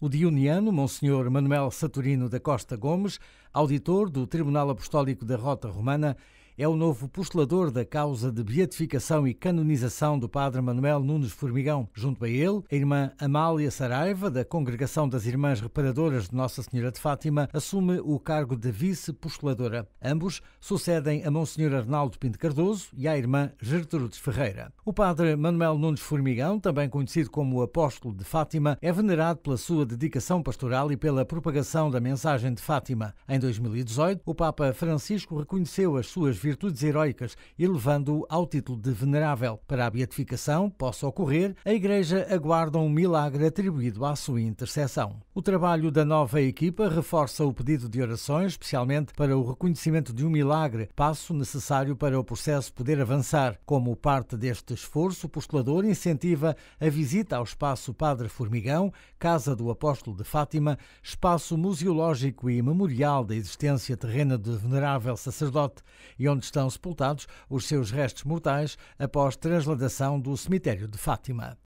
o dioniano Monsenhor Manuel Saturino da Costa Gomes, auditor do Tribunal Apostólico da Rota Romana é o novo postulador da causa de beatificação e canonização do padre Manuel Nunes Formigão. Junto a ele, a irmã Amália Saraiva, da Congregação das Irmãs Reparadoras de Nossa Senhora de Fátima, assume o cargo de vice-postuladora. Ambos sucedem a Monsenhor Arnaldo Pinto Cardoso e à irmã Gertrudes Ferreira. O padre Manuel Nunes Formigão, também conhecido como o Apóstolo de Fátima, é venerado pela sua dedicação pastoral e pela propagação da mensagem de Fátima. Em 2018, o Papa Francisco reconheceu as suas virtudes heróicas, elevando-o ao título de venerável. Para a beatificação possa ocorrer, a Igreja aguarda um milagre atribuído à sua intercessão. O trabalho da nova equipa reforça o pedido de orações, especialmente para o reconhecimento de um milagre, passo necessário para o processo poder avançar. Como parte deste esforço, o postulador incentiva a visita ao espaço Padre Formigão, Casa do Apóstolo de Fátima, espaço museológico e memorial da existência terrena do venerável sacerdote, e onde onde estão sepultados os seus restos mortais após transladação do cemitério de Fátima.